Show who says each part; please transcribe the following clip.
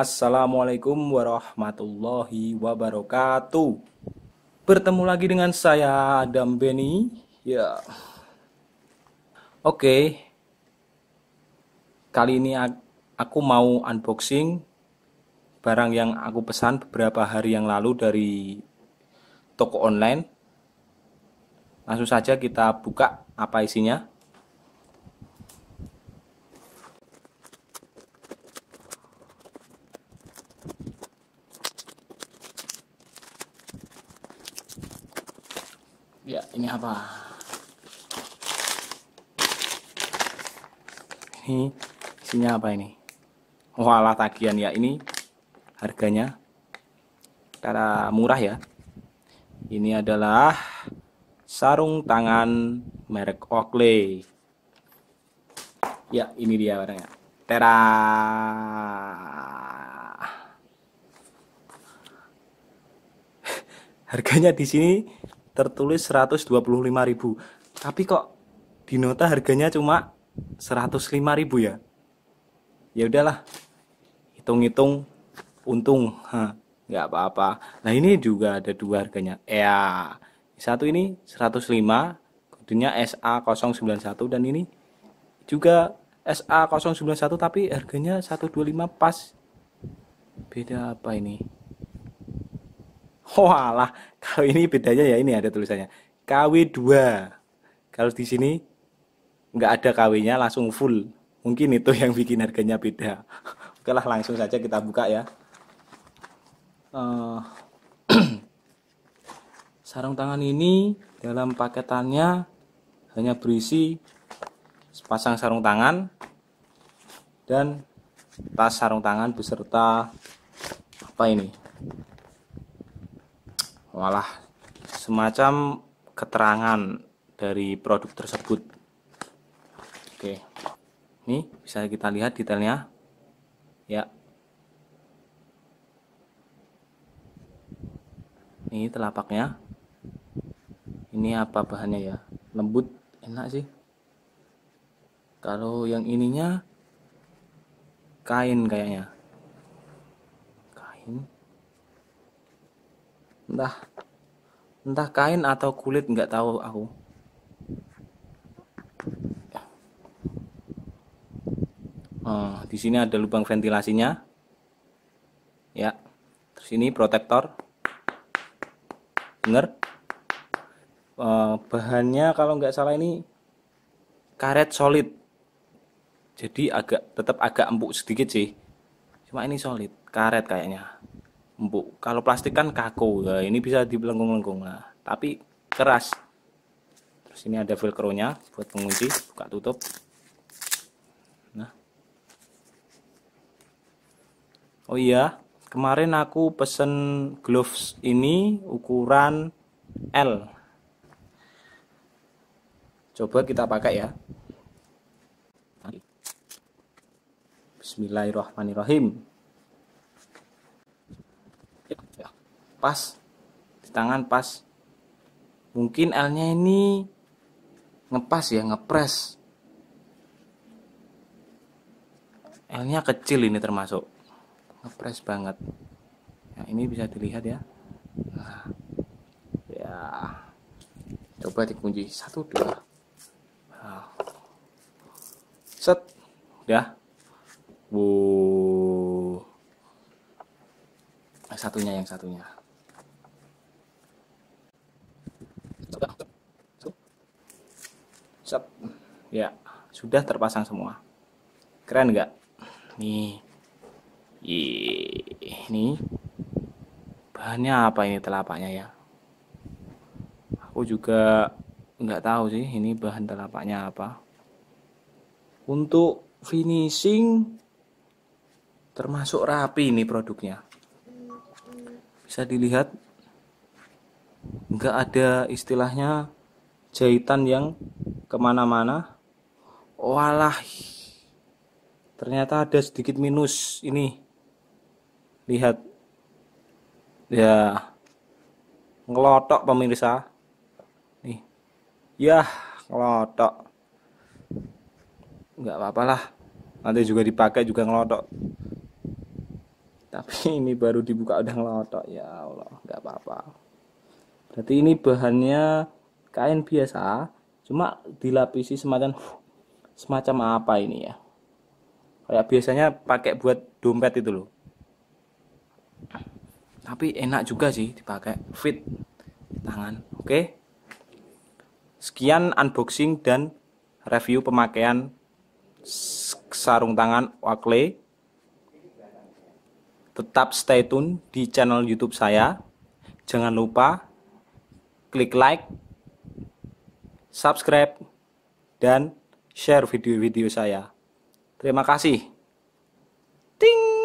Speaker 1: Assalamualaikum warahmatullahi wabarakatuh. Bertemu lagi dengan saya Adam Beni. Ya. Oke. Okay. Kali ini aku mau unboxing barang yang aku pesan beberapa hari yang lalu dari toko online. Langsung saja kita buka apa isinya. ya ini apa ini isinya apa ini walah oh, tagihan ya ini harganya cara murah ya ini adalah sarung tangan merek Oakley ya ini dia barangnya Tera harganya di sini tertulis 125.000 tapi kok di nota harganya cuma 105.000 ya ya udahlah hitung-hitung untung nggak apa-apa nah ini juga ada dua harganya ya satu ini 105 kodenya SA091 dan ini juga SA091 tapi harganya 125 pas beda apa ini Walah, oh, kalau ini bedanya ya ini ada tulisannya. KW2. Kalau di sini nggak ada KW-nya langsung full. Mungkin itu yang bikin harganya beda. Oke lah langsung saja kita buka ya. Eh, sarung tangan ini dalam paketannya hanya berisi sepasang sarung tangan dan tas sarung tangan beserta apa ini walah semacam keterangan dari produk tersebut. Oke. Ini bisa kita lihat detailnya. Ya. Ini telapaknya. Ini apa bahannya ya? Lembut, enak sih. Kalau yang ininya kain kayaknya. Kain entah entah kain atau kulit nggak tahu aku oh, di sini ada lubang ventilasinya ya terus ini protektor bener oh, bahannya kalau nggak salah ini karet solid jadi agak tetap agak empuk sedikit sih cuma ini solid karet kayaknya empuk kalau plastik kan kaku ya. ini bisa dibelengkung-lengkung nah, tapi keras terus ini ada velcro nya buat pengunci buka tutup nah oh iya kemarin aku pesen gloves ini ukuran L coba kita pakai ya Bismillahirrahmanirrahim pas di tangan pas mungkin L-nya ini ngepas ya ngepres L-nya kecil ini termasuk ngepres banget nah, ini bisa dilihat ya nah, ya coba dikunci satu dua nah. set udah wow satunya yang satunya Cep. Ya, sudah terpasang semua. Keren nggak? Nih. Ini bahannya apa ini telapaknya ya? Aku juga nggak tahu sih ini bahan telapaknya apa. Untuk finishing termasuk rapi ini produknya. Bisa dilihat nggak ada istilahnya jahitan yang kemana-mana walah ternyata ada sedikit minus ini lihat ya ngelotok pemirsa nih ya ngelotok nggak apa-apa lah nanti juga dipakai juga ngelotok tapi ini baru dibuka udah ngelotok ya Allah nggak apa-apa berarti ini bahannya kain biasa cuma dilapisi semacam semacam apa ini ya kayak biasanya pakai buat dompet itu loh tapi enak juga sih dipakai fit tangan oke sekian unboxing dan review pemakaian sarung tangan Wakley tetap stay tune di channel YouTube saya jangan lupa klik like subscribe, dan share video-video saya. Terima kasih. Ting!